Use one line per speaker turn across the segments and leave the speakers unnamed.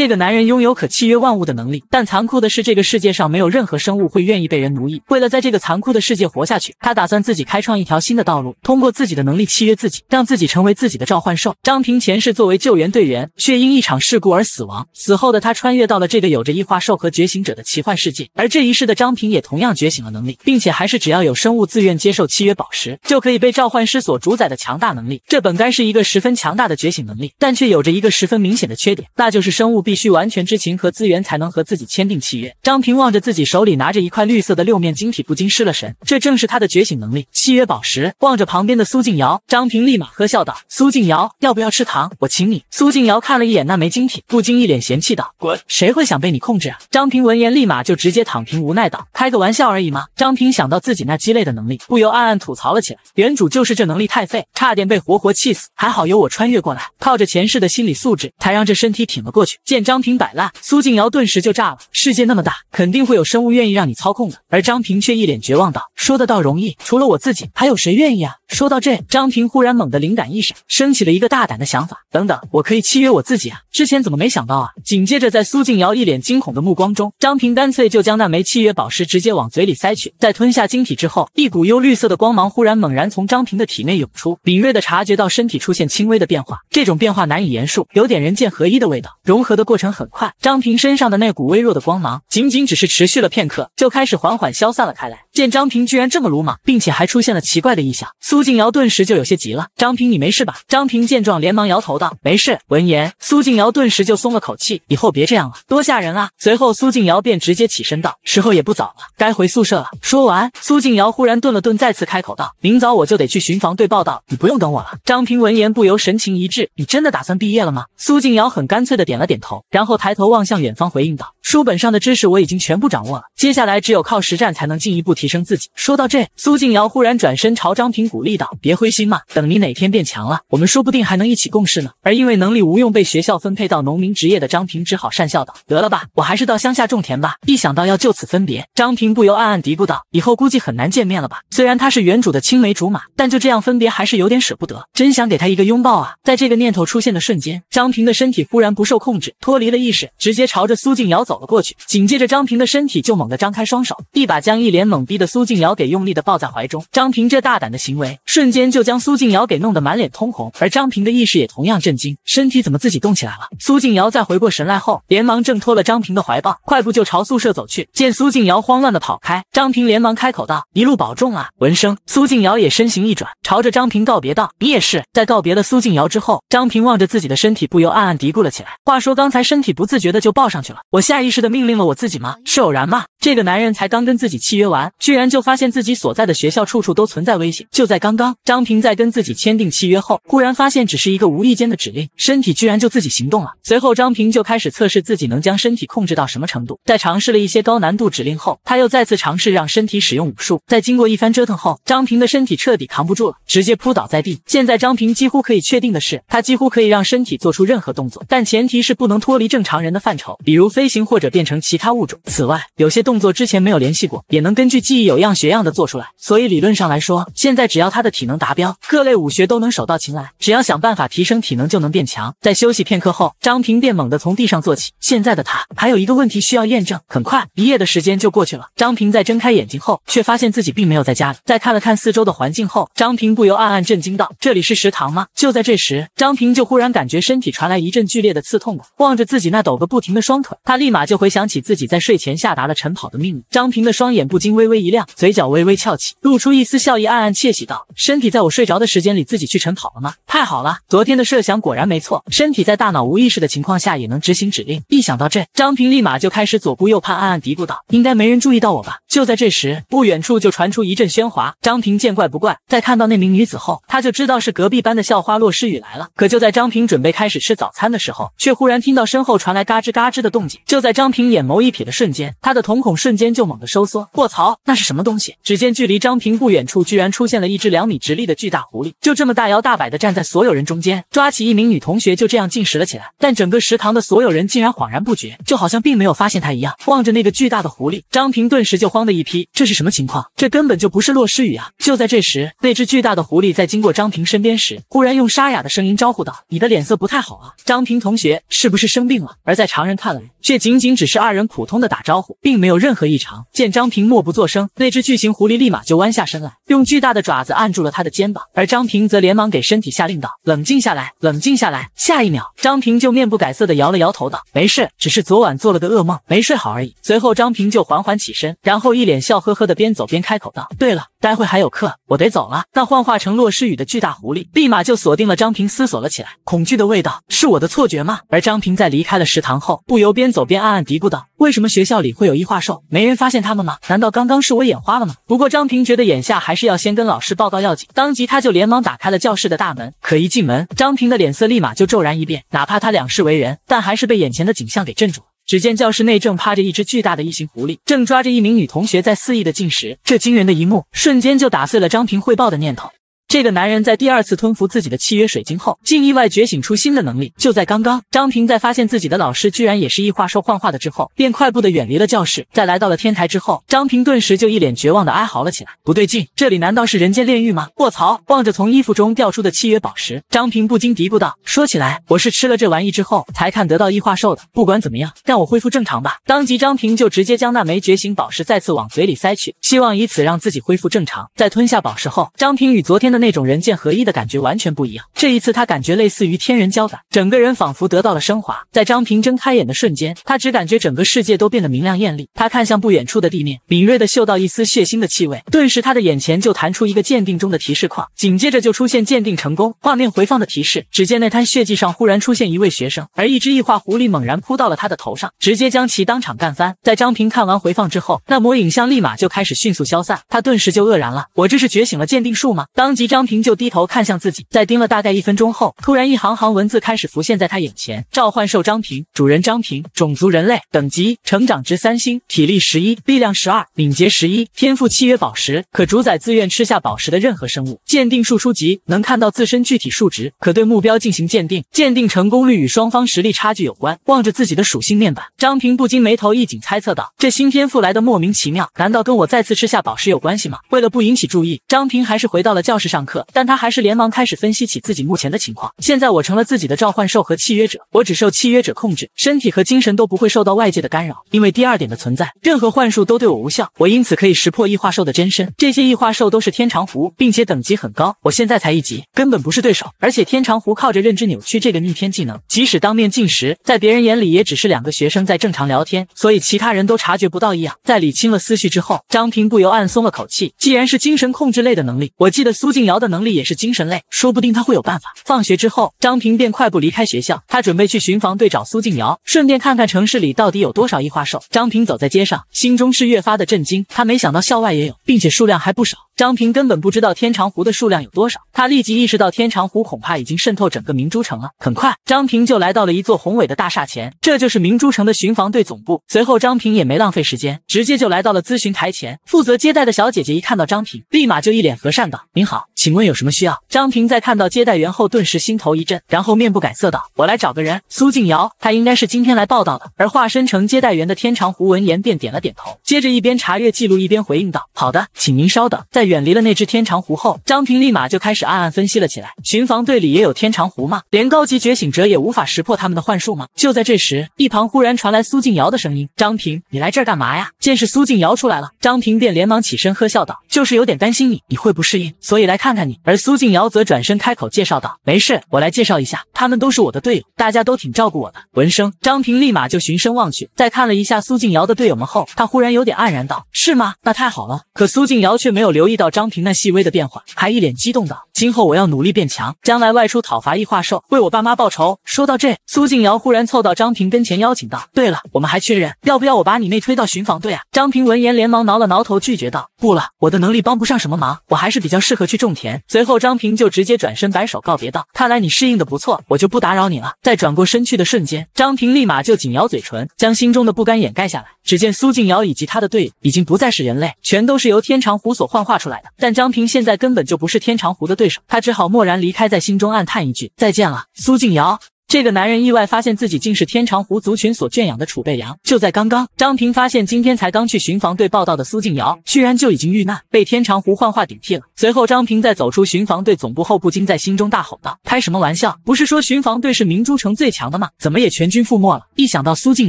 这个男人拥有可契约万物的能力，但残酷的是，这个世界上没有任何生物会愿意被人奴役。为了在这个残酷的世界活下去，他打算自己开创一条新的道路，通过自己的能力契约自己，让自己成为自己的召唤兽。张平前世作为救援队员，却因一场事故而死亡。死后的他穿越到了这个有着异化兽和觉醒者的奇幻世界，而这一世的张平也同样觉醒了能力，并且还是只要有生物自愿接受契约宝石，就可以被召唤师所主宰的强大能力。这本该是一个十分强大的觉醒能力，但却有着一个十分明显的缺点，那就是生物必。必须完全知情和资源，才能和自己签订契约。张平望着自己手里拿着一块绿色的六面晶体，不禁失了神。这正是他的觉醒能力——契约宝石。望着旁边的苏静瑶，张平立马呵笑道：“苏静瑶，要不要吃糖？我请你。”苏静瑶看了一眼那枚晶体，不禁一脸嫌弃道：“滚！谁会想被你控制啊？”张平闻言立马就直接躺平，无奈道：“开个玩笑而已嘛。”张平想到自己那鸡肋的能力，不由暗暗吐槽了起来。原主就是这能力太废，差点被活活气死。还好有我穿越过来，靠着前世的心理素质，才让这身体挺了过去。见。张平摆烂，苏静瑶顿时就炸了。世界那么大，肯定会有生物愿意让你操控的。而张平却一脸绝望道：“说的倒容易，除了我自己，还有谁愿意啊？”说到这，张平忽然猛地灵感一闪，升起了一个大胆的想法：“等等，我可以契约我自己啊！之前怎么没想到啊？”紧接着，在苏静瑶一脸惊恐的目光中，张平干脆就将那枚契约宝石直接往嘴里塞去。在吞下晶体之后，一股幽绿色的光芒忽然猛然从张平的体内涌出，敏锐的察觉到身体出现轻微的变化，这种变化难以言述，有点人剑合一的味道，融合的。过程很快，张平身上的那股微弱的光芒，仅仅只是持续了片刻，就开始缓缓消散了开来。见张平居然这么鲁莽，并且还出现了奇怪的异象，苏静瑶顿时就有些急了：“张平，你没事吧？”张平见状，连忙摇头道：“没事。”闻言，苏静瑶顿时就松了口气：“以后别这样了，多吓人啊！”随后，苏静瑶便直接起身道：“时候也不早了，该回宿舍了。”说完，苏静瑶忽然顿了顿，再次开口道：“明早我就得去巡防队报道，你不用等我了。”张平闻言，不由神情一滞：“你真的打算毕业了吗？”苏静瑶很干脆的点了点头，然后抬头望向远方，回应道：“书本上的知识我已经全部掌握了，接下来只有靠实战才能进一步提。”生自己。说到这，苏静瑶忽然转身朝张平鼓励道：“别灰心嘛，等你哪天变强了，我们说不定还能一起共事呢。”而因为能力无用被学校分配到农民职业的张平只好讪笑道：“得了吧，我还是到乡下种田吧。”一想到要就此分别，张平不由暗暗嘀咕道：“以后估计很难见面了吧？虽然他是原主的青梅竹马，但就这样分别还是有点舍不得，真想给他一个拥抱啊！”在这个念头出现的瞬间，张平的身体忽然不受控制，脱离了意识，直接朝着苏静瑶走了过去。紧接着，张平的身体就猛地张开双手，一把将一脸懵。逼的苏静瑶给用力的抱在怀中，张平这大胆的行为瞬间就将苏静瑶给弄得满脸通红，而张平的意识也同样震惊，身体怎么自己动起来了？苏静瑶在回过神来后，连忙挣脱了张平的怀抱，快步就朝宿舍走去。见苏静瑶慌乱的跑开，张平连忙开口道：“一路保重啊！”闻声，苏静瑶也身形一转，朝着张平告别道：“你也是。”在告别了苏静瑶之后，张平望着自己的身体，不由暗暗嘀咕了起来：“话说刚才身体不自觉的就抱上去了，我下意识的命令了我自己吗？是偶然吗？”这个男人才刚跟自己契约完，居然就发现自己所在的学校处处都存在危险。就在刚刚，张平在跟自己签订契约后，忽然发现只是一个无意间的指令，身体居然就自己行动了。随后，张平就开始测试自己能将身体控制到什么程度。在尝试了一些高难度指令后，他又再次尝试让身体使用武术。在经过一番折腾后，张平的身体彻底扛不住了，直接扑倒在地。现在，张平几乎可以确定的是，他几乎可以让身体做出任何动作，但前提是不能脱离正常人的范畴，比如飞行或者变成其他物种。此外，有些动动作之前没有联系过，也能根据记忆有样学样的做出来，所以理论上来说，现在只要他的体能达标，各类武学都能手到擒来。只要想办法提升体能，就能变强。在休息片刻后，张平便猛地从地上坐起。现在的他还有一个问题需要验证。很快，一夜的时间就过去了。张平在睁开眼睛后，却发现自己并没有在家里。在看了看四周的环境后，张平不由暗暗震惊道：“这里是食堂吗？”就在这时，张平就忽然感觉身体传来一阵剧烈的刺痛感。望着自己那抖个不停的双腿，他立马就回想起自己在睡前下达了晨跑。好的命令，张平的双眼不禁微微一亮，嘴角微微翘起，露出一丝笑意，暗暗窃喜道：“身体在我睡着的时间里自己去晨跑了吗？太好了，昨天的设想果然没错，身体在大脑无意识的情况下也能执行指令。”一想到这，张平立马就开始左顾右盼，暗暗嘀咕道：“应该没人注意到我吧？”就在这时，不远处就传出一阵喧哗。张平见怪不怪，在看到那名女子后，他就知道是隔壁班的校花洛诗雨来了。可就在张平准备开始吃早餐的时候，却忽然听到身后传来嘎吱嘎吱的动静。就在张平眼眸一瞥的瞬间，他的瞳孔。瞬间就猛地收缩。卧槽，那是什么东西？只见距离张平不远处，居然出现了一只两米直立的巨大狐狸，就这么大摇大摆的站在所有人中间，抓起一名女同学，就这样进食了起来。但整个食堂的所有人竟然恍然不觉，就好像并没有发现他一样。望着那个巨大的狐狸，张平顿时就慌的一批。这是什么情况？这根本就不是洛诗雨啊！就在这时，那只巨大的狐狸在经过张平身边时，忽然用沙哑的声音招呼道：“你的脸色不太好啊，张平同学，是不是生病了？”而在常人看来，却仅仅只是二人普通的打招呼，并没有。任何异常，见张平默不作声，那只巨型狐狸立马就弯下身来，用巨大的爪子按住了他的肩膀，而张平则连忙给身体下令道：“冷静下来，冷静下来。”下一秒，张平就面不改色的摇了摇头道：“没事，只是昨晚做了个噩梦，没睡好而已。”随后，张平就缓缓起身，然后一脸笑呵呵的边走边开口道：“对了，待会还有课，我得走了。”那幻化成洛诗雨的巨大狐狸立马就锁定了张平，思索了起来，恐惧的味道，是我的错觉吗？而张平在离开了食堂后，不由边走边暗暗嘀咕道：“为什么学校里会有异化兽？”没人发现他们吗？难道刚刚是我眼花了吗？不过张平觉得眼下还是要先跟老师报告要紧，当即他就连忙打开了教室的大门。可一进门，张平的脸色立马就骤然一变，哪怕他两世为人，但还是被眼前的景象给镇住了。只见教室内正趴着一只巨大的异形狐狸，正抓着一名女同学在肆意的进食。这惊人的一幕，瞬间就打碎了张平汇报的念头。这个男人在第二次吞服自己的契约水晶后，竟意外觉醒出新的能力。就在刚刚，张平在发现自己的老师居然也是异化兽幻化的之后，便快步的远离了教室。在来到了天台之后，张平顿时就一脸绝望的哀嚎了起来：“不对劲，这里难道是人间炼狱吗？”卧槽！望着从衣服中掉出的契约宝石，张平不禁嘀咕道：“说起来，我是吃了这玩意之后才看得到异化兽的。不管怎么样，让我恢复正常吧！”当即，张平就直接将那枚觉醒宝石再次往嘴里塞去，希望以此让自己恢复正常。在吞下宝石后，张平与昨天的。那种人剑合一的感觉完全不一样。这一次他感觉类似于天人交感，整个人仿佛得到了升华。在张平睁开眼的瞬间，他只感觉整个世界都变得明亮艳丽。他看向不远处的地面，敏锐的嗅到一丝血腥的气味，顿时他的眼前就弹出一个鉴定中的提示框，紧接着就出现鉴定成功画面回放的提示。只见那滩血迹上忽然出现一位学生，而一只异化狐狸猛然扑到了他的头上，直接将其当场干翻。在张平看完回放之后，那抹影像立马就开始迅速消散，他顿时就愕然了：我这是觉醒了鉴定术吗？当即。张平就低头看向自己，在盯了大概一分钟后，突然一行行文字开始浮现在他眼前。召唤兽张平，主人张平，种族人类，等级成长值三星，体力十一，力量十二，敏捷十一，天赋契约宝石，可主宰自愿吃下宝石的任何生物。鉴定数初级，能看到自身具体数值，可对目标进行鉴定，鉴定成功率与双方实力差距有关。望着自己的属性面板，张平不禁眉头一紧，猜测道：这新天赋来的莫名其妙，难道跟我再次吃下宝石有关系吗？为了不引起注意，张平还是回到了教室上。上课，但他还是连忙开始分析起自己目前的情况。现在我成了自己的召唤兽和契约者，我只受契约者控制，身体和精神都不会受到外界的干扰。因为第二点的存在，任何幻术都对我无效，我因此可以识破异化兽的真身。这些异化兽都是天长狐，并且等级很高，我现在才一级，根本不是对手。而且天长狐靠着认知扭曲这个逆天技能，即使当面进食，在别人眼里也只是两个学生在正常聊天，所以其他人都察觉不到异样。在理清了思绪之后，张平不由暗松了口气。既然是精神控制类的能力，我记得苏静。瑶的能力也是精神类，说不定他会有办法。放学之后，张平便快步离开学校，他准备去巡防队找苏静瑶，顺便看看城市里到底有多少异化兽。张平走在街上，心中是越发的震惊。他没想到校外也有，并且数量还不少。张平根本不知道天长湖的数量有多少，他立即意识到天长湖恐怕已经渗透整个明珠城了。很快，张平就来到了一座宏伟的大厦前，这就是明珠城的巡防队总部。随后，张平也没浪费时间，直接就来到了咨询台前。负责接待的小姐姐一看到张平，立马就一脸和善道：“您好。”请问有什么需要？张平在看到接待员后，顿时心头一震，然后面不改色道：“我来找个人，苏静瑶，她应该是今天来报道的。”而化身成接待员的天长胡闻言便点了点头，接着一边查阅记录一边回应道：“好的，请您稍等。”在远离了那只天长狐后，张平立马就开始暗暗分析了起来：巡防队里也有天长狐吗？连高级觉醒者也无法识破他们的幻术吗？就在这时，一旁忽然传来苏静瑶的声音：“张平，你来这儿干嘛呀？”见是苏静瑶出来了，张平便连忙起身呵笑道：“就是有点担心你，你会不适应，所以来看。”看看你，而苏静瑶则转身开口介绍道：“没事，我来介绍一下，他们都是我的队友，大家都挺照顾我的。”闻声，张平立马就循声望去，在看了一下苏静瑶的队友们后，他忽然有点黯然道：“是吗？那太好了。”可苏静瑶却没有留意到张平那细微的变化，还一脸激动道：“今后我要努力变强，将来外出讨伐异化兽，为我爸妈报仇。”说到这，苏静瑶忽然凑到张平跟前邀请道：“对了，我们还缺人，要不要我把你妹推到巡防队啊？”张平闻言连忙挠了挠头，拒绝道：“不了，我的能力帮不上什么忙，我还是比较适合去种田。”随后，张平就直接转身摆手告别道：“看来你适应的不错，我就不打扰你了。”在转过身去的瞬间，张平立马就紧咬嘴唇，将心中的不甘掩盖下来。只见苏静瑶以及他的队友已经不再是人类，全都是由天长狐所幻化出来的。但张平现在根本就不是天长狐的对手，他只好默然离开，在心中暗叹一句：“再见了，苏静瑶。”这个男人意外发现自己竟是天长湖族群所圈养的储备粮。就在刚刚，张平发现今天才刚去巡防队报道的苏静瑶，居然就已经遇难，被天长湖幻化顶替了。随后，张平在走出巡防队总部后，不禁在心中大吼道：“开什么玩笑？不是说巡防队是明珠城最强的吗？怎么也全军覆没了？”一想到苏静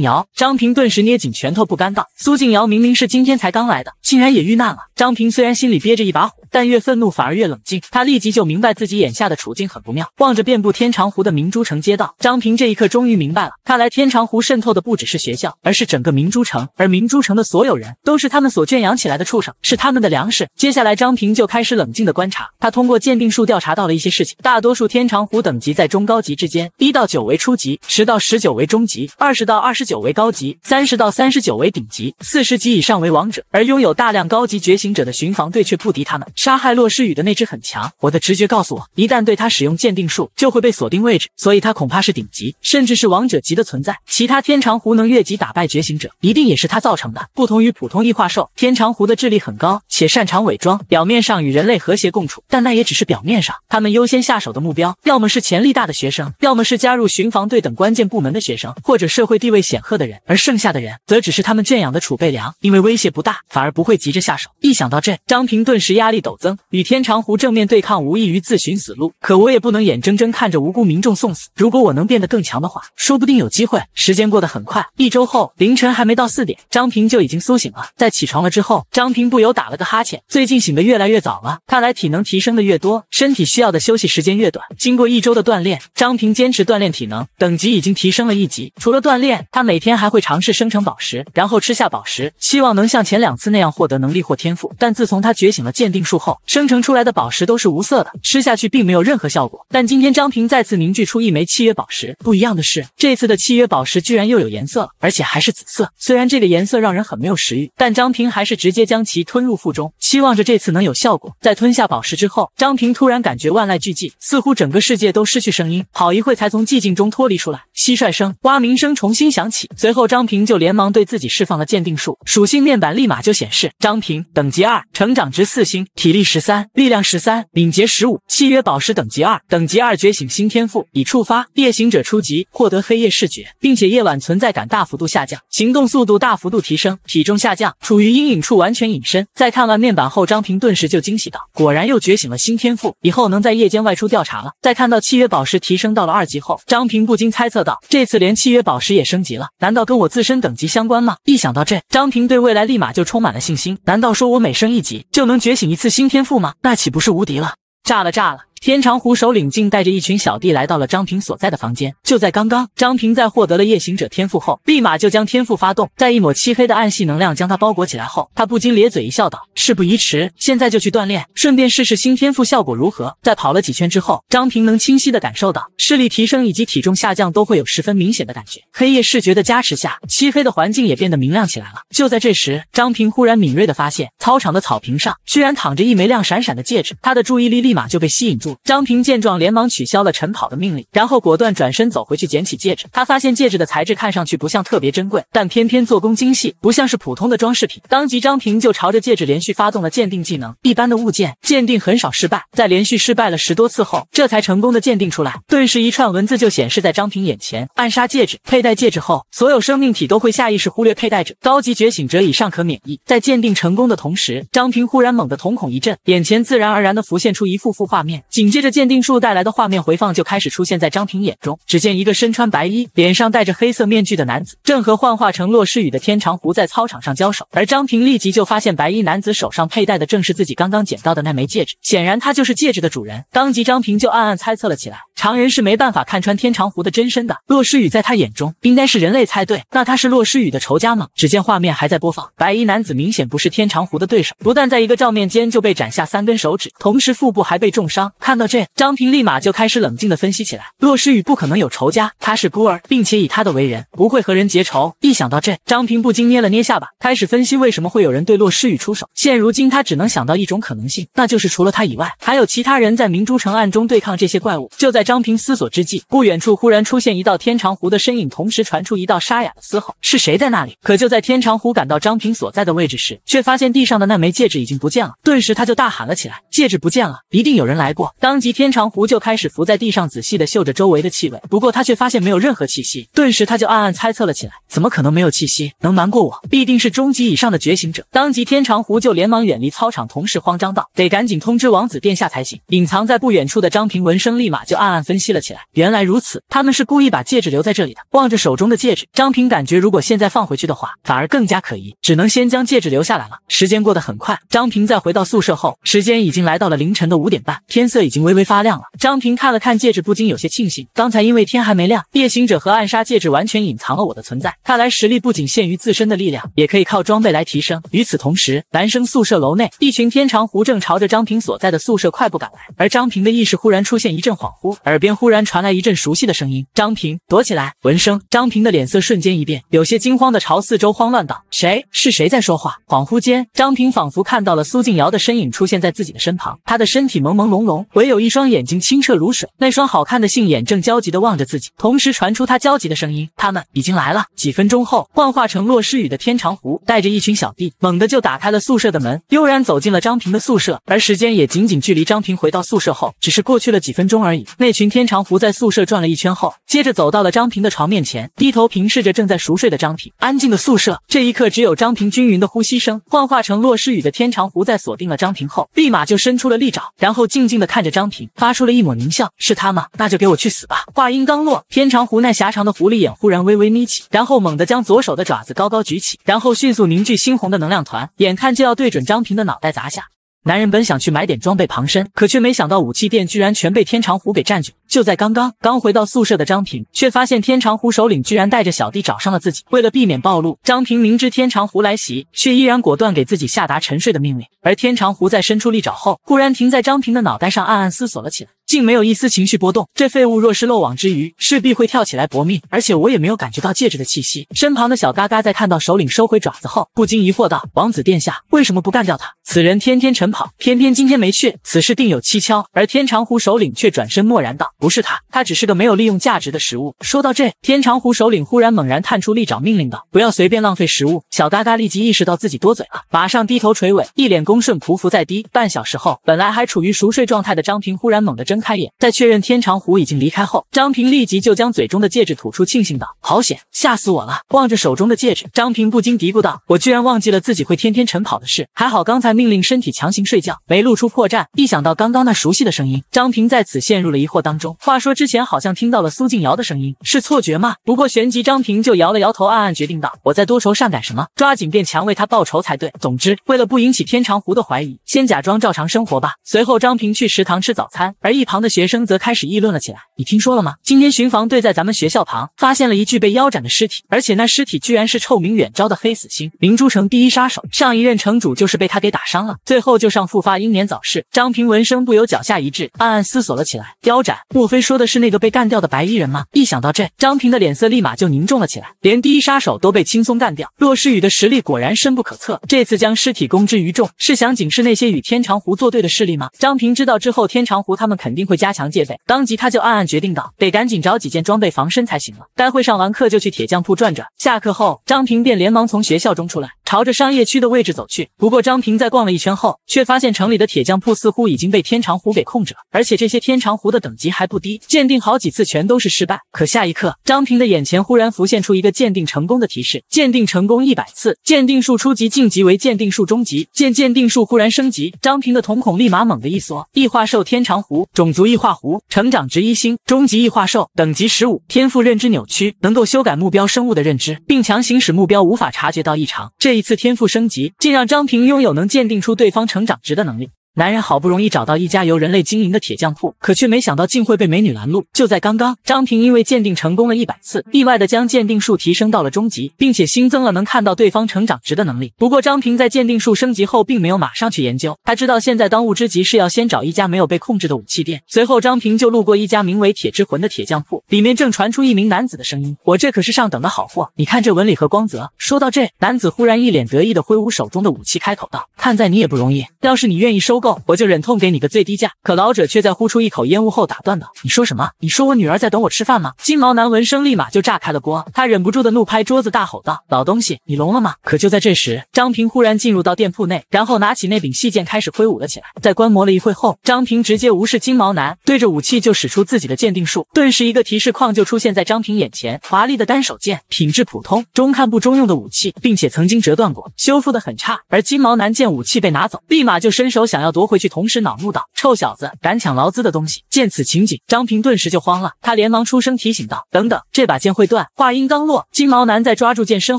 瑶，张平顿时捏紧拳头，不甘道：“苏静瑶明明是今天才刚来的。”竟然也遇难了。张平虽然心里憋着一把火，但越愤怒反而越冷静。他立即就明白自己眼下的处境很不妙。望着遍布天长湖的明珠城街道，张平这一刻终于明白了。看来天长湖渗透的不只是学校，而是整个明珠城。而明珠城的所有人都是他们所圈养起来的畜生，是他们的粮食。接下来，张平就开始冷静的观察。他通过鉴定术调查到了一些事情。大多数天长湖等级在中高级之间，一到九为初级，十到十九为中级，二十到二十九为高级，三十到三十九为顶级，四十级以上为王者。而拥有大大量高级觉醒者的巡防队却不敌他们杀害洛诗雨的那只很强。我的直觉告诉我，一旦对他使用鉴定术，就会被锁定位置，所以他恐怕是顶级，甚至是王者级的存在。其他天长狐能越级打败觉醒者，一定也是他造成的。不同于普通异化兽，天长狐的智力很高，且擅长伪装，表面上与人类和谐共处，但那也只是表面上。他们优先下手的目标，要么是潜力大的学生，要么是加入巡防队等关键部门的学生，或者社会地位显赫的人，而剩下的人，则只是他们圈养的储备粮。因为威胁不大，反而不。不会急着下手。一想到这，张平顿时压力陡增。与天长湖正面对抗，无异于自寻死路。可我也不能眼睁睁看着无辜民众送死。如果我能变得更强的话，说不定有机会。时间过得很快，一周后，凌晨还没到四点，张平就已经苏醒了。在起床了之后，张平不由打了个哈欠。最近醒得越来越早了，看来体能提升的越多，身体需要的休息时间越短。经过一周的锻炼，张平坚持锻炼体能，等级已经提升了一级。除了锻炼，他每天还会尝试生成宝石，然后吃下宝石，希望能像前两次那样。获得能力或天赋，但自从他觉醒了鉴定术后，生成出来的宝石都是无色的，吃下去并没有任何效果。但今天张平再次凝聚出一枚契约宝石，不一样的是，这次的契约宝石居然又有颜色了，而且还是紫色。虽然这个颜色让人很没有食欲，但张平还是直接将其吞入腹中，期望着这次能有效果。在吞下宝石之后，张平突然感觉万籁俱寂，似乎整个世界都失去声音，好一会才从寂静中脱离出来。蟋蟀声、蛙鸣声重新响起，随后张平就连忙对自己释放了鉴定术，属性面板立马就显示：张平等级二，成长值四星，体力十三，力量十三，敏捷十五，契约宝石等级二，等级二觉醒新天赋已触发，夜行者初级，获得黑夜视觉，并且夜晚存在感大幅度下降，行动速度大幅度提升，体重下降，处于阴影处完全隐身。在看完面板后，张平顿时就惊喜道：“果然又觉醒了新天赋，以后能在夜间外出调查了。”在看到契约宝石提升到了二级后，张平不禁猜测到。这次连契约宝石也升级了，难道跟我自身等级相关吗？一想到这，张平对未来立马就充满了信心。难道说我每升一级就能觉醒一次新天赋吗？那岂不是无敌了？炸了，炸了！天长湖首领竟带着一群小弟来到了张平所在的房间。就在刚刚，张平在获得了夜行者天赋后，立马就将天赋发动。在一抹漆黑的暗系能量将他包裹起来后，他不禁咧嘴一笑，道：“事不宜迟，现在就去锻炼，顺便试试新天赋效果如何。”在跑了几圈之后，张平能清晰的感受到视力提升以及体重下降都会有十分明显的感觉。黑夜视觉的加持下，漆黑的环境也变得明亮起来了。就在这时，张平忽然敏锐的发现，操场的草坪上居然躺着一枚亮闪闪的戒指，他的注意力立马就被吸引住。张平见状，连忙取消了晨跑的命令，然后果断转身走回去捡起戒指。他发现戒指的材质看上去不像特别珍贵，但偏偏做工精细，不像是普通的装饰品。当即，张平就朝着戒指连续发动了鉴定技能。一般的物件鉴定很少失败，在连续失败了十多次后，这才成功的鉴定出来。顿时，一串文字就显示在张平眼前：暗杀戒指，佩戴戒指后，所有生命体都会下意识忽略佩戴者。高级觉醒者以上可免疫。在鉴定成功的同时，张平忽然猛地瞳孔一震，眼前自然而然的浮现出一幅幅画面。紧接着鉴定术带来的画面回放就开始出现在张平眼中，只见一个身穿白衣、脸上戴着黑色面具的男子，正和幻化成洛诗雨的天长狐在操场上交手。而张平立即就发现，白衣男子手上佩戴的正是自己刚刚捡到的那枚戒指，显然他就是戒指的主人。当即，张平就暗暗猜测了起来。常人是没办法看穿天长湖的真身的。洛诗雨在他眼中应该是人类才对。那他是洛诗雨的仇家吗？只见画面还在播放，白衣男子明显不是天长湖的对手，不但在一个照面间就被斩下三根手指，同时腹部还被重伤。看到这张平，立马就开始冷静的分析起来。洛诗雨不可能有仇家，他是孤儿，并且以他的为人，不会和人结仇。一想到这，张平不禁捏了捏下巴，开始分析为什么会有人对洛诗雨出手。现如今他只能想到一种可能性，那就是除了他以外，还有其他人在明珠城暗中对抗这些怪物。就在这。张平思索之际，不远处忽然出现一道天长狐的身影，同时传出一道沙哑的嘶吼：“是谁在那里？”可就在天长狐赶到张平所在的位置时，却发现地上的那枚戒指已经不见了。顿时他就大喊了起来：“戒指不见了，一定有人来过！”当即天长狐就开始伏在地上，仔细的嗅着周围的气味。不过他却发现没有任何气息，顿时他就暗暗猜测了起来：“怎么可能没有气息能瞒过我？必定是中级以上的觉醒者！”当即天长狐就连忙远离操场，同时慌张道：“得赶紧通知王子殿下才行。”隐藏在不远处的张平闻声，立马就暗暗。分析了起来，原来如此，他们是故意把戒指留在这里的。望着手中的戒指，张平感觉如果现在放回去的话，反而更加可疑，只能先将戒指留下来了。时间过得很快，张平在回到宿舍后，时间已经来到了凌晨的五点半，天色已经微微发亮了。张平看了看戒指，不禁有些庆幸，刚才因为天还没亮，夜行者和暗杀戒指完全隐藏了我的存在。看来实力不仅限于自身的力量，也可以靠装备来提升。与此同时，男生宿舍楼内，一群天长狐正朝着张平所在的宿舍快步赶来，而张平的意识忽然出现一阵恍惚。而耳边忽然传来一阵熟悉的声音：“张平，躲起来！”闻声，张平的脸色瞬间一变，有些惊慌的朝四周慌乱道：“谁？是谁在说话？”恍惚间，张平仿佛看到了苏静瑶的身影出现在自己的身旁，他的身体朦朦胧胧，唯有一双眼睛清澈如水，那双好看的杏眼正焦急地望着自己，同时传出他焦急的声音：“他们已经来了。”几分钟后，幻化成洛诗雨的天长狐带着一群小弟，猛地就打开了宿舍的门，悠然走进了张平的宿舍，而时间也仅仅距离张平回到宿舍后，只是过去了几分钟而已。那群天长狐在宿舍转了一圈后，接着走到了张平的床面前，低头平视着正在熟睡的张平。安静的宿舍，这一刻只有张平均匀的呼吸声。幻化成洛诗雨的天长狐在锁定了张平后，立马就伸出了利爪，然后静静的看着张平，发出了一抹狞笑。是他吗？那就给我去死吧！话音刚落，天长湖那狭长的狐狸眼忽然微微眯起，然后猛地将左手的爪子高高举起，然后迅速凝聚猩红的能量团，眼看就要对准张平的脑袋砸下。男人本想去买点装备傍身，可却没想到武器店居然全被天长湖给占据。就在刚刚刚回到宿舍的张平，却发现天长湖首领居然带着小弟找上了自己。为了避免暴露，张平明知天长湖来袭，却依然果断给自己下达沉睡的命令。而天长湖在伸出利爪后，忽然停在张平的脑袋上，暗暗思索了起来。竟没有一丝情绪波动。这废物若是漏网之鱼，势必会跳起来搏命。而且我也没有感觉到戒指的气息。身旁的小嘎嘎在看到首领收回爪子后，不禁疑惑道：“王子殿下为什么不干掉他？此人天天晨跑，偏偏今天没去，此事定有蹊跷。”而天长湖首领却转身默然道：“不是他，他只是个没有利用价值的食物。”说到这，天长湖首领忽然猛然探出利爪，命令道：“不要随便浪费食物。”小嘎嘎立即意识到自己多嘴了，马上低头垂尾，一脸恭顺，匍匐在地。半小时后，本来还处于熟睡状态的张平忽然猛地睁。开眼，在确认天长湖已经离开后，张平立即就将嘴中的戒指吐出，庆幸道：“好险，吓死我了！”望着手中的戒指，张平不禁嘀咕道：“我居然忘记了自己会天天晨跑的事，还好刚才命令身体强行睡觉，没露出破绽。”一想到刚刚那熟悉的声音，张平在此陷入了疑惑当中。话说之前好像听到了苏静瑶的声音，是错觉吗？不过旋即张平就摇了摇头，暗暗决定道：“我在多愁善感什么？抓紧变强为他报仇才对。总之，为了不引起天长湖的怀疑，先假装照常生活吧。”随后，张平去食堂吃早餐，而一旁。旁的学生则开始议论了起来。你听说了吗？今天巡防队在咱们学校旁发现了一具被腰斩的尸体，而且那尸体居然是臭名远昭的黑死星，明珠城第一杀手，上一任城主就是被他给打伤了，最后就上复发英年早逝。张平闻声不由脚下一滞，暗暗思索了起来。腰斩，莫非说的是那个被干掉的白衣人吗？一想到这，张平的脸色立马就凝重了起来。连第一杀手都被轻松干掉，洛诗雨的实力果然深不可测。这次将尸体公之于众，是想警示那些与天长湖作对的势力吗？张平知道之后，天长湖他们肯定。会加强戒备，当即他就暗暗决定道，得赶紧找几件装备防身才行了。待会上完课就去铁匠铺转转。下课后，张平便连忙从学校中出来，朝着商业区的位置走去。不过，张平在逛了一圈后，却发现城里的铁匠铺似乎已经被天长湖给控制了，而且这些天长湖的等级还不低，鉴定好几次全都是失败。可下一刻，张平的眼前忽然浮现出一个鉴定成功的提示：鉴定成功一百次，鉴定术初级晋级为鉴定术中级。见鉴定术忽然升级，张平的瞳孔立马猛地一缩。异化兽天长湖。种族异化狐，成长值一星，终极异化兽，等级十五，天赋认知扭曲，能够修改目标生物的认知，并强行使目标无法察觉到异常。这一次天赋升级，竟让张平拥有能鉴定出对方成长值的能力。男人好不容易找到一家由人类经营的铁匠铺，可却没想到竟会被美女拦路。就在刚刚，张平因为鉴定成功了一百次，意外的将鉴定术提升到了中级，并且新增了能看到对方成长值的能力。不过张平在鉴定术升级后，并没有马上去研究，他知道现在当务之急是要先找一家没有被控制的武器店。随后，张平就路过一家名为“铁之魂”的铁匠铺，里面正传出一名男子的声音：“我这可是上等的好货，你看这纹理和光泽。”说到这，男子忽然一脸得意的挥舞手中的武器，开口道：“看在你也不容易，要是你愿意收。”够，我就忍痛给你个最低价，可老者却在呼出一口烟雾后打断道：“你说什么？你说我女儿在等我吃饭吗？”金毛男闻声立马就炸开了锅，他忍不住的怒拍桌子，大吼道：“老东西，你聋了吗？”可就在这时，张平忽然进入到店铺内，然后拿起那柄细剑开始挥舞了起来。在观摩了一会后，张平直接无视金毛男，对着武器就使出自己的鉴定术，顿时一个提示框就出现在张平眼前。华丽的单手剑，品质普通，中看不中用的武器，并且曾经折断过，修复的很差。而金毛男见武器被拿走，立马就伸手想要。夺回去！同时恼怒道：“臭小子，敢抢劳资的东西！”见此情景，张平顿时就慌了，他连忙出声提醒道：“等等，这把剑会断。”话音刚落，金毛男在抓住剑身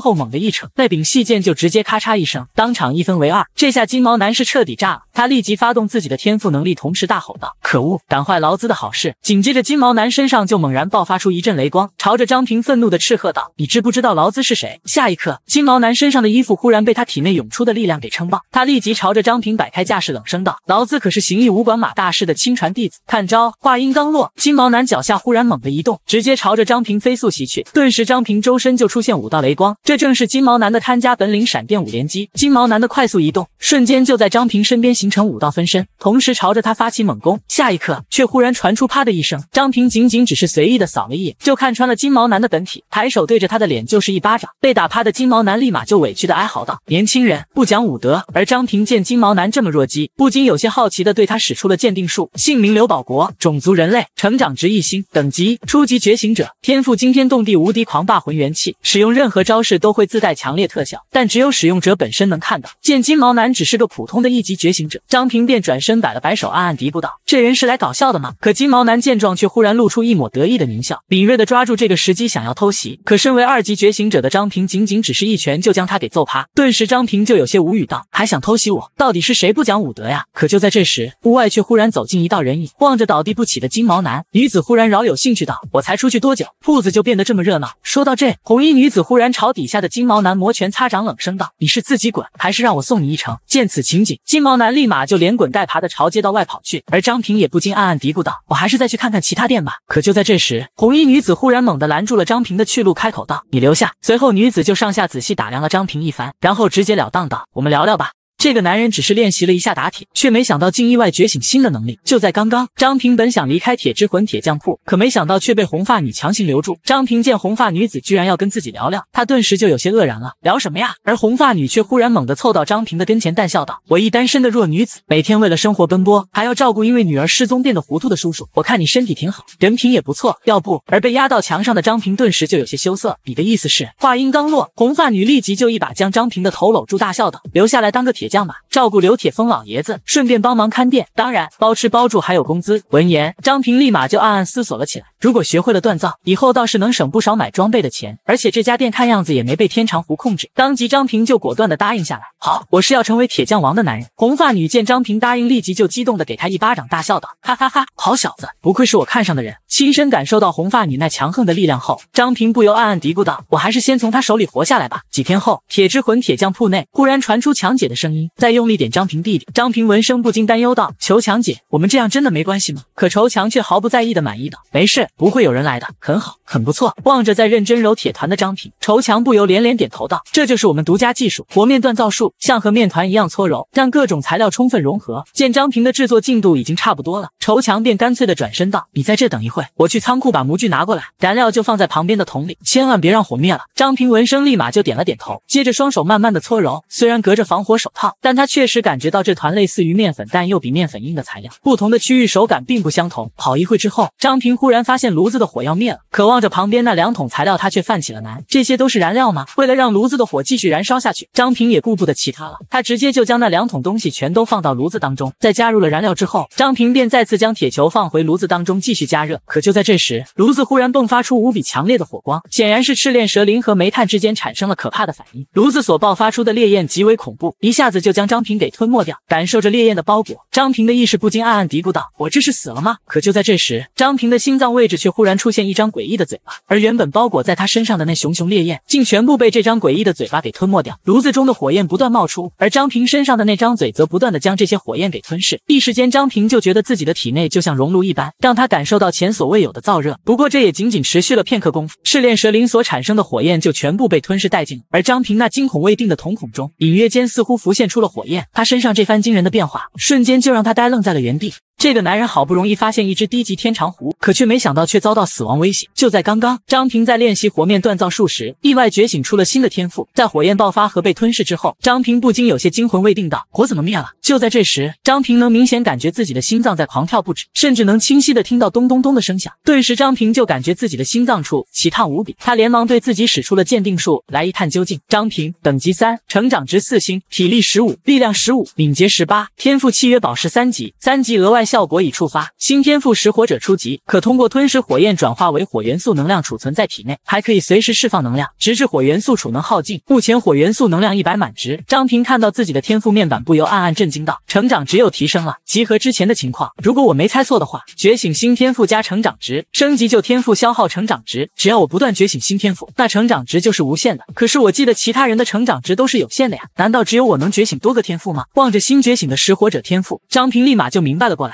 后猛的一扯，那柄细剑就直接咔嚓一声，当场一分为二。这下金毛男是彻底炸了。他立即发动自己的天赋能力，同时大吼道：“可恶，敢坏劳资的好事！”紧接着，金毛男身上就猛然爆发出一阵雷光，朝着张平愤怒的斥喝道：“你知不知道劳资是谁？”下一刻，金毛男身上的衣服忽然被他体内涌出的力量给撑爆，他立即朝着张平摆开架势，冷声道：“劳资可是行义武馆马大师的亲传弟子，看招！”话音刚落，金毛男脚下忽然猛地一动，直接朝着张平飞速袭去。顿时，张平周身就出现五道雷光，这正是金毛男的看家本领——闪电五连击。金毛男的快速移动，瞬间就在张平身边。形成五道分身，同时朝着他发起猛攻。下一刻，却忽然传出啪的一声。张平仅仅只是随意的扫了一眼，就看穿了金毛男的本体，抬手对着他的脸就是一巴掌。被打趴的金毛男立马就委屈的哀嚎道：“年轻人不讲武德。”而张平见金毛男这么弱鸡，不禁有些好奇的对他使出了鉴定术。姓名：刘保国，种族：人类，成长值：一星，等级：初级觉醒者，天赋：惊天动地，无敌狂霸魂元气，使用任何招式都会自带强烈特效，但只有使用者本身能看到。见金毛男只是个普通的一级觉醒者。张平便转身摆了摆手，暗暗嘀咕道：“这人是来搞笑的吗？”可金毛男见状，却忽然露出一抹得意的狞笑，敏锐的抓住这个时机，想要偷袭。可身为二级觉醒者的张平，仅仅只是一拳就将他给揍趴。顿时，张平就有些无语道：“还想偷袭我？到底是谁不讲武德呀？”可就在这时，屋外却忽然走进一道人影，望着倒地不起的金毛男，女子忽然饶有兴趣道：“我才出去多久，铺子就变得这么热闹？”说到这，红衣女子忽然朝底下的金毛男摩拳擦掌，冷声道：“你是自己滚，还是让我送你一程？”见此情景，金毛男立。立马就连滚带爬的朝街道外跑去，而张平也不禁暗暗嘀咕道：“我还是再去看看其他店吧。”可就在这时，红衣女子忽然猛地拦住了张平的去路，开口道：“你留下。”随后女子就上下仔细打量了张平一番，然后直截了当道：“我们聊聊吧。”这个男人只是练习了一下打铁，却没想到竟意外觉醒新的能力。就在刚刚，张平本想离开铁之魂铁匠铺，可没想到却被红发女强行留住。张平见红发女子居然要跟自己聊聊，他顿时就有些愕然了。聊什么呀？而红发女却忽然猛地凑到张平的跟前，淡笑道：“我一单身的弱女子，每天为了生活奔波，还要照顾因为女儿失踪变得糊涂的叔叔。我看你身体挺好，人品也不错，要不……”而被压到墙上的张平顿时就有些羞涩。你的意思是？话音刚落，红发女立即就一把将张平的头搂住，大笑道：“留下来当个铁匠。”这样吧，照顾刘铁峰老爷子，顺便帮忙看店，当然包吃包住还有工资。闻言，张平立马就暗暗思索了起来。如果学会了锻造，以后倒是能省不少买装备的钱。而且这家店看样子也没被天长湖控制。当即，张平就果断的答应下来。好，我是要成为铁匠王的男人。红发女见张平答应，立即就激动的给他一巴掌，大笑道：哈哈哈，好小子，不愧是我看上的人。亲身感受到红发女那强横的力量后，张平不由暗暗嘀咕道：“我还是先从她手里活下来吧。”几天后，铁之魂铁匠铺内忽然传出强姐的声音：“再用力点，张平弟弟。”张平闻声不禁担忧道：“求强姐，我们这样真的没关系吗？”可仇强却毫不在意的满意道：“没事，不会有人来的，很好。”很不错，望着在认真揉铁团的张平，仇强不由连连点头道：“这就是我们独家技术——和面锻造术，像和面团一样搓揉，让各种材料充分融合。”见张平的制作进度已经差不多了，仇强便干脆的转身道：“你在这等一会我去仓库把模具拿过来，燃料就放在旁边的桶里，千万别让火灭了。”张平闻声立马就点了点头，接着双手慢慢的搓揉。虽然隔着防火手套，但他确实感觉到这团类似于面粉，但又比面粉硬的材料，不同的区域手感并不相同。好一会之后，张平忽然发现炉子的火要灭了，渴望。望着旁边那两桶材料，他却犯起了难。这些都是燃料吗？为了让炉子的火继续燃烧下去，张平也顾不得其他了，他直接就将那两桶东西全都放到炉子当中。在加入了燃料之后，张平便再次将铁球放回炉子当中继续加热。可就在这时，炉子忽然迸发出无比强烈的火光，显然是赤炼蛇鳞和煤炭之间产生了可怕的反应。炉子所爆发出的烈焰极为恐怖，一下子就将张平给吞没掉。感受着烈焰的包裹，张平的意识不禁暗暗嘀咕道：“我这是死了吗？”可就在这时，张平的心脏位置却忽然出现一张诡异的。嘴巴，而原本包裹在他身上的那熊熊烈焰，竟全部被这张诡异的嘴巴给吞没掉。炉子中的火焰不断冒出，而张平身上的那张嘴则不断的将这些火焰给吞噬。一时间，张平就觉得自己的体内就像熔炉一般，让他感受到前所未有的燥热。不过，这也仅仅持续了片刻功夫，试炼蛇灵所产生的火焰就全部被吞噬殆尽。而张平那惊恐未定的瞳孔中，隐约间似乎浮现出了火焰。他身上这番惊人的变化，瞬间就让他呆愣在了原地。这个男人好不容易发现一只低级天长狐，可却没想到却遭到死亡威胁。就在刚刚，张平在练习和面锻造术时，意外觉醒出了新的天赋。在火焰爆发和被吞噬之后，张平不禁有些惊魂未定道：“火怎么灭了？”就在这时，张平能明显感觉自己的心脏在狂跳不止，甚至能清晰的听到咚咚咚的声响。顿时，张平就感觉自己的心脏处奇烫无比，他连忙对自己使出了鉴定术来一探究竟。张平等级三，成长值四星，体力十五，力量十五，敏捷十八，天赋契约宝石三级，三级额外。效果已触发，新天赋拾火者初级可通过吞噬火焰转化为火元素能量储存在体内，还可以随时释放能量，直至火元素储能耗尽。目前火元素能量一百满值。张平看到自己的天赋面板，不由暗暗震惊道：“成长值又提升了！集合之前的情况，如果我没猜错的话，觉醒新天赋加成长值，升级旧天赋消耗成长值。只要我不断觉醒新天赋，那成长值就是无限的。可是我记得其他人的成长值都是有限的呀，难道只有我能觉醒多个天赋吗？”望着新觉醒的拾火者天赋，张平立马就明白了过来。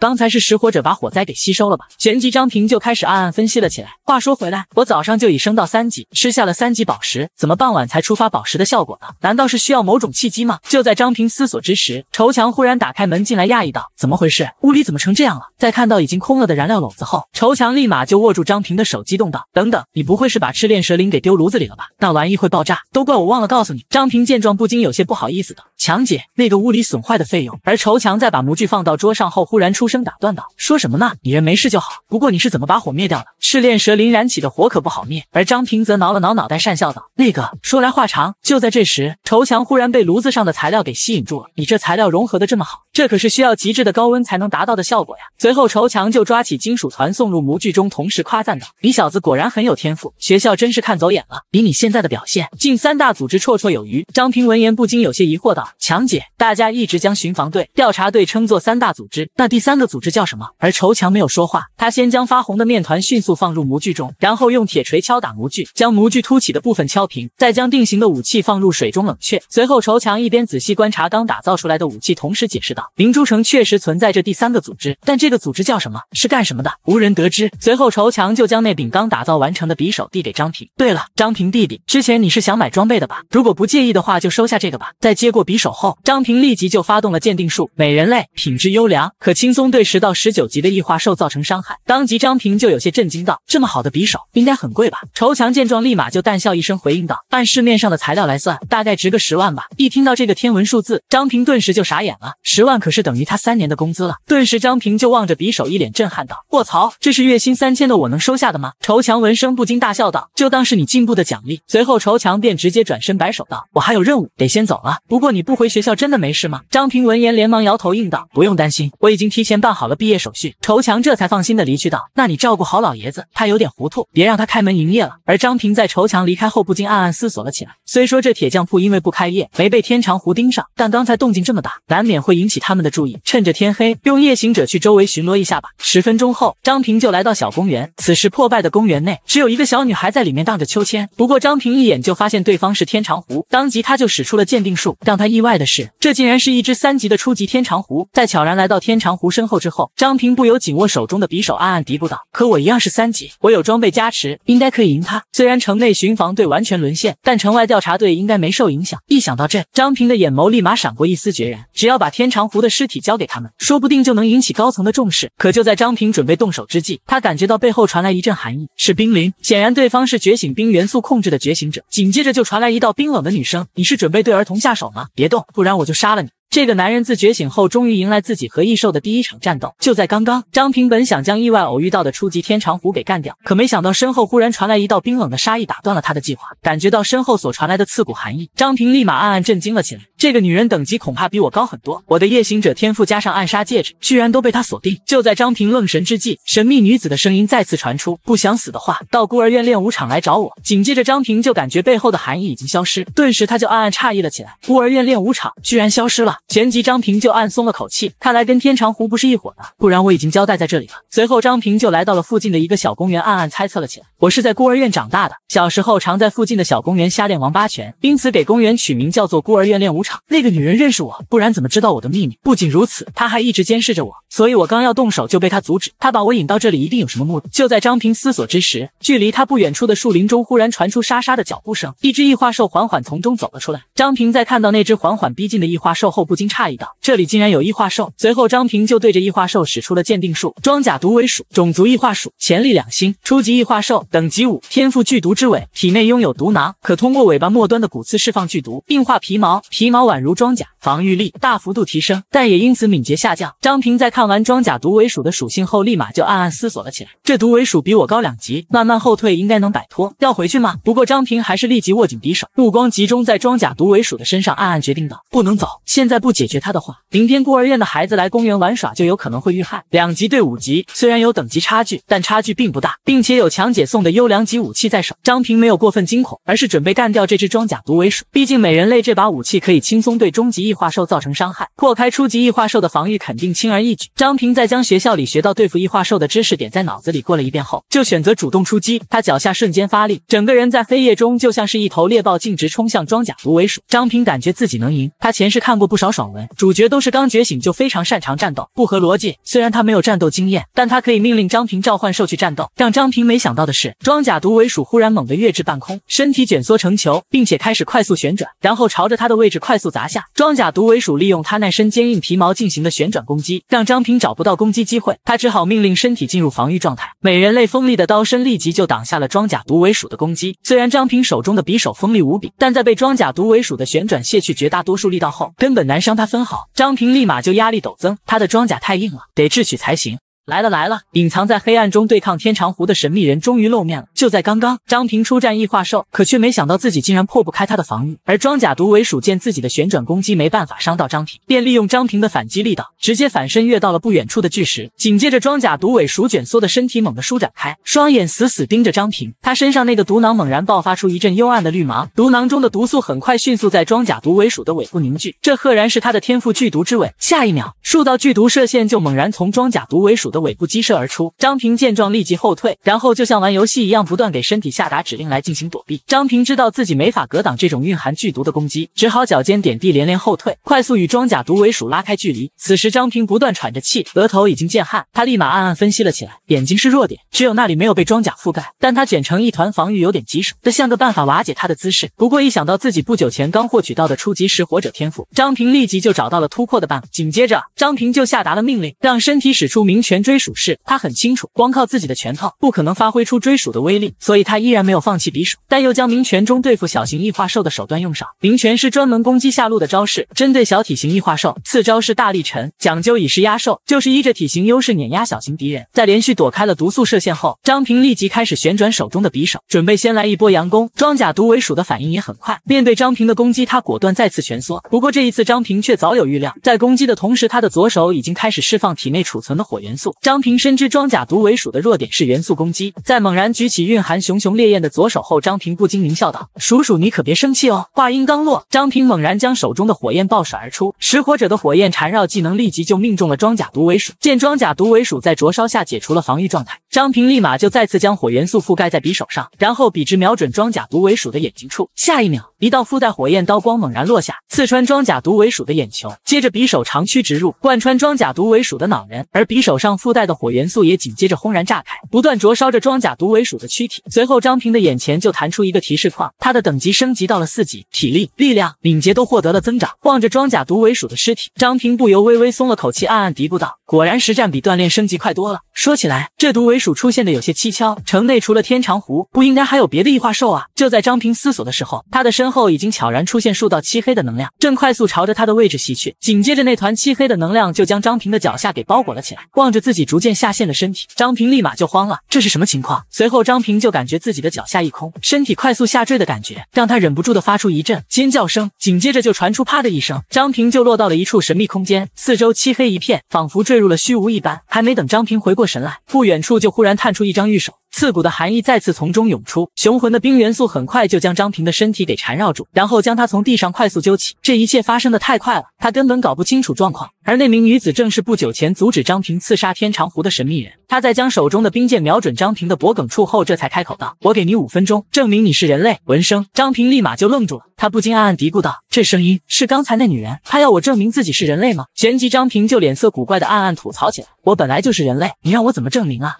刚才是拾火者把火灾给吸收了吧？旋即张平就开始暗暗分析了起来。话说回来，我早上就已升到三级，吃下了三级宝石，怎么傍晚才触发宝石的效果呢？难道是需要某种契机吗？就在张平思索之时，仇强忽然打开门进来，讶异道：“怎么回事？屋里怎么成这样了？”在看到已经空了的燃料篓子后，仇强立马就握住张平的手，激动道：“等等，你不会是把赤炼蛇灵给丢炉子里了吧？那玩意会爆炸！都怪我忘了告诉你。”张平见状不禁有些不好意思的：“强姐，那个屋里损坏的费用……”而仇强在把模具放到桌上后，忽然出。声打断道：“说什么呢？你人没事就好。不过你是怎么把火灭掉的？赤炼蛇鳞燃起的火可不好灭。而张平则挠了挠脑袋，讪笑道：‘那个，说来话长。’就在这时，仇强忽然被炉子上的材料给吸引住了。你这材料融合的这么好，这可是需要极致的高温才能达到的效果呀！随后，仇强就抓起金属团送入模具中，同时夸赞道：‘你小子果然很有天赋，学校真是看走眼了。以你现在的表现，进三大组织绰绰有余。’张平闻言不禁有些疑惑道：‘强姐，大家一直将巡防队、调查队称作三大组织，那第三？’的组织叫什么？而仇强没有说话，他先将发红的面团迅速放入模具中，然后用铁锤敲打模具，将模具凸起的部分敲平，再将定型的武器放入水中冷却。随后，仇强一边仔细观察刚打造出来的武器，同时解释道：“明珠城确实存在着第三个组织，但这个组织叫什么，是干什么的，无人得知。”随后，仇强就将那柄刚打造完成的匕首递给张平。对了，张平弟弟，之前你是想买装备的吧？如果不介意的话，就收下这个吧。在接过匕首后，张平立即就发动了鉴定术，美人类，品质优良，可轻松。对十到十九级的异化兽造成伤害，当即张平就有些震惊道：“这么好的匕首，应该很贵吧？”仇强见状，立马就淡笑一声回应道：“按市面上的材料来算，大概值个十万吧。”一听到这个天文数字，张平顿时就傻眼了，十万可是等于他三年的工资了。顿时张平就望着匕首，一脸震撼道：“卧槽，这是月薪三千的我能收下的吗？”仇强闻声不禁大笑道：“就当是你进步的奖励。”随后仇强便直接转身摆手道：“我还有任务，得先走了。不过你不回学校真的没事吗？”张平闻言连忙摇头应道：“不用担心，我已经提前。”办好了毕业手续，仇强这才放心的离去，道：“那你照顾好老爷子，他有点糊涂，别让他开门营业了。”而张平在仇强离开后，不禁暗暗思索了起来。虽说这铁匠铺因为不开业，没被天长湖盯上，但刚才动静这么大，难免会引起他们的注意。趁着天黑，用夜行者去周围巡逻一下吧。十分钟后，张平就来到小公园。此时破败的公园内，只有一个小女孩在里面荡着秋千。不过张平一眼就发现对方是天长湖，当即他就使出了鉴定术。让他意外的是，这竟然是一只三级的初级天长狐。在悄然来到天长湖身。后之后，张平不由紧握手中的匕首，暗暗嘀咕道：“可我一样是三级，我有装备加持，应该可以赢他。虽然城内巡防队完全沦陷，但城外调查队应该没受影响。”一想到这，张平的眼眸立马闪过一丝决然。只要把天长湖的尸体交给他们，说不定就能引起高层的重视。可就在张平准备动手之际，他感觉到背后传来一阵寒意，是冰灵。显然对方是觉醒冰元素控制的觉醒者。紧接着就传来一道冰冷的女声：“你是准备对儿童下手吗？别动，不然我就杀了你。”这个男人自觉醒后，终于迎来自己和异兽的第一场战斗。就在刚刚，张平本想将意外偶遇到的初级天长虎给干掉，可没想到身后忽然传来一道冰冷的杀意，打断了他的计划。感觉到身后所传来的刺骨寒意，张平立马暗暗震惊了起来。这个女人等级恐怕比我高很多，我的夜行者天赋加上暗杀戒指，居然都被她锁定。就在张平愣神之际，神秘女子的声音再次传出：“不想死的话，到孤儿院练武场来找我。”紧接着，张平就感觉背后的寒意已经消失，顿时他就暗暗诧异了起来：孤儿院练武场居然消失了。旋即，张平就暗松了口气，看来跟天长湖不是一伙的，不然我已经交代在这里了。随后，张平就来到了附近的一个小公园，暗暗猜测了起来：我是在孤儿院长大的，小时候常在附近的小公园瞎练王八拳，因此给公园取名叫做孤儿院练武场。那个女人认识我，不然怎么知道我的秘密？不仅如此，她还一直监视着我，所以我刚要动手就被她阻止。她把我引到这里，一定有什么目的。就在张平思索之时，距离他不远处的树林中忽然传出沙沙的脚步声，一只异化兽缓缓从中走了出来。张平在看到那只缓缓逼近的异化兽后，不禁诧异道：“这里竟然有异化兽！”随后，张平就对着异化兽使出了鉴定术。装甲毒尾鼠，种族异化鼠，潜力两星，初级异化兽，等级五，天赋剧毒之尾，体内拥有毒囊，可通过尾巴末端的骨刺释放剧毒，硬化皮毛，皮毛。宛如装甲，防御力大幅度提升，但也因此敏捷下降。张平在看完装甲毒尾鼠的属性后，立马就暗暗思索了起来。这毒尾鼠比我高两级，慢慢后退应该能摆脱。要回去吗？不过张平还是立即握紧匕首，目光集中在装甲毒尾鼠的身上，暗暗决定道：不能走，现在不解决它的话，明天孤儿院的孩子来公园玩耍就有可能会遇害。两级对五级，虽然有等级差距，但差距并不大，并且有强姐送的优良级武器在手，张平没有过分惊恐，而是准备干掉这只装甲毒尾鼠。毕竟美人类这把武器可以。轻松对终极异化兽造成伤害，破开初级异化兽的防御肯定轻而易举。张平在将学校里学到对付异化兽的知识点在脑子里过了一遍后，就选择主动出击。他脚下瞬间发力，整个人在黑夜中就像是一头猎豹，径直冲向装甲毒尾鼠。张平感觉自己能赢。他前世看过不少爽文，主角都是刚觉醒就非常擅长战斗，不合逻辑。虽然他没有战斗经验，但他可以命令张平召唤兽去战斗。让张平没想到的是，装甲毒尾鼠忽然猛地跃至半空，身体卷缩成球，并且开始快速旋转，然后朝着他的位置快。速砸下！装甲毒尾鼠利用它那身坚硬皮毛进行的旋转攻击，让张平找不到攻击机会。他只好命令身体进入防御状态。美人类锋利的刀身立即就挡下了装甲毒尾鼠的攻击。虽然张平手中的匕首锋利无比，但在被装甲毒尾鼠的旋转卸去绝大多数力道后，根本难伤他分毫。张平立马就压力陡增，他的装甲太硬了，得智取才行。来了来了！隐藏在黑暗中对抗天长湖的神秘人终于露面了。就在刚刚，张平出战异化兽，可却没想到自己竟然破不开他的防御。而装甲毒尾鼠见自己的旋转攻击没办法伤到张平，便利用张平的反击力道，直接反身跃到了不远处的巨石。紧接着，装甲毒尾鼠卷缩的身体猛地舒展开，双眼死死盯着张平。他身上那个毒囊猛然爆发出一阵幽暗的绿芒，毒囊中的毒素很快迅速在装甲毒尾鼠的尾部凝聚。这赫然是他的天赋——剧毒之尾。下一秒，数道剧毒射线就猛然从装甲毒尾鼠的尾部激射而出，张平见状立即后退，然后就像玩游戏一样，不断给身体下达指令来进行躲避。张平知道自己没法格挡这种蕴含剧毒的攻击，只好脚尖点地，连连后退，快速与装甲毒尾鼠拉开距离。此时，张平不断喘着气，额头已经见汗，他立马暗暗分析了起来，眼睛是弱点，只有那里没有被装甲覆盖，但他卷成一团防御有点棘手，得想个办法瓦解他的姿势。不过一想到自己不久前刚获取到的初级食火者天赋，张平立即就找到了突破的办法。紧接着，张平就下达了命令，让身体使出名拳。追鼠式，他很清楚，光靠自己的拳头不可能发挥出追鼠的威力，所以他依然没有放弃匕首，但又将明拳中对付小型异化兽的手段用上。明拳是专门攻击下路的招式，针对小体型异化兽。次招是大力沉，讲究以势压兽，就是依着体型优势碾压小型敌人。在连续躲开了毒素射线后，张平立即开始旋转手中的匕首，准备先来一波佯攻。装甲毒尾鼠的反应也很快，面对张平的攻击，他果断再次蜷缩。不过这一次，张平却早有预料，在攻击的同时，他的左手已经开始释放体内储存的火元素。张平深知装甲毒尾鼠的弱点是元素攻击，在猛然举起蕴含熊熊烈焰的左手后，张平不禁狞笑道：“鼠鼠，你可别生气哦！”话音刚落，张平猛然将手中的火焰爆甩而出，食火者的火焰缠绕技能立即就命中了装甲毒尾鼠。见装甲毒尾鼠在灼烧下解除了防御状态。张平立马就再次将火元素覆盖在匕首上，然后笔直瞄准装甲毒尾鼠的眼睛处。下一秒，一道附带火焰刀光猛然落下，刺穿装甲毒尾鼠的眼球。接着，匕首长驱直入，贯穿装甲毒尾鼠的脑仁。而匕首上附带的火元素也紧接着轰然炸开，不断灼烧着装甲毒尾鼠的躯体。随后，张平的眼前就弹出一个提示框，他的等级升级到了四级，体力、力量、敏捷都获得了增长。望着装甲毒尾鼠的尸体，张平不由微微松了口气，暗暗嘀咕道：“果然实战比锻炼升级快多了。”说起来，这毒尾。出现的有些蹊跷，城内除了天长狐，不应该还有别的异化兽啊！就在张平思索的时候，他的身后已经悄然出现数道漆黑的能量，正快速朝着他的位置袭去。紧接着，那团漆黑的能量就将张平的脚下给包裹了起来。望着自己逐渐下陷的身体，张平立马就慌了，这是什么情况？随后，张平就感觉自己的脚下一空，身体快速下坠的感觉让他忍不住的发出一阵尖叫声。紧接着就传出啪的一声，张平就落到了一处神秘空间，四周漆黑一片，仿佛坠入了虚无一般。还没等张平回过神来，不远处就。忽然探出一张玉手，刺骨的寒意再次从中涌出，雄浑的冰元素很快就将张平的身体给缠绕住，然后将他从地上快速揪起。这一切发生的太快了，他根本搞不清楚状况。而那名女子正是不久前阻止张平刺杀天长湖的神秘人。她在将手中的冰剑瞄准张平的脖颈处后，这才开口道：“我给你五分钟，证明你是人类。”闻声，张平立马就愣住了，他不禁暗暗嘀咕道：“这声音是刚才那女人？她要我证明自己是人类吗？”旋即，张平就脸色古怪的暗暗吐槽起来：“我本来就是人类，你让我怎么证明啊？”